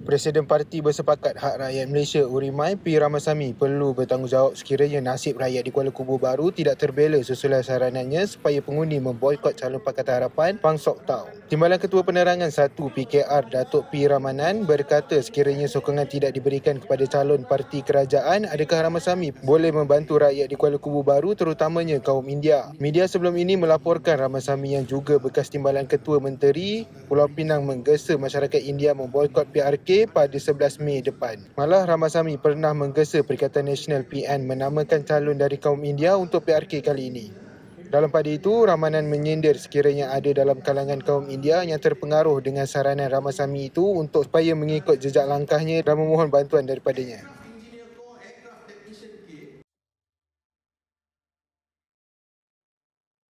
Presiden parti bersepakat hak rakyat Malaysia Urimai P. Ramasami perlu bertanggungjawab sekiranya nasib rakyat di Kuala Kubu baru tidak terbela susulan saranannya supaya pengundi memboikot calon Pakatan Harapan Pang Sok Tau. Timbalan Ketua Penerangan 1 PKR Datuk P. Ramanan berkata sekiranya sokongan tidak diberikan kepada calon parti kerajaan adakah Ramasami boleh membantu rakyat di Kuala Kubu baru terutamanya kaum India. Media sebelum ini melaporkan Ramasami yang juga bekas Timbalan Ketua Menteri Pulau Pinang menggesa masyarakat India memboikot PRK pada 11 Mei depan. Malah Ramasami pernah menggesa Perikatan Nasional PN menamakan calon dari kaum India untuk PRK kali ini. Dalam pada itu, Ramanan menyindir sekiranya ada dalam kalangan kaum India yang terpengaruh dengan saranan Ramasami itu untuk supaya mengikut jejak langkahnya dan memohon bantuan daripadanya.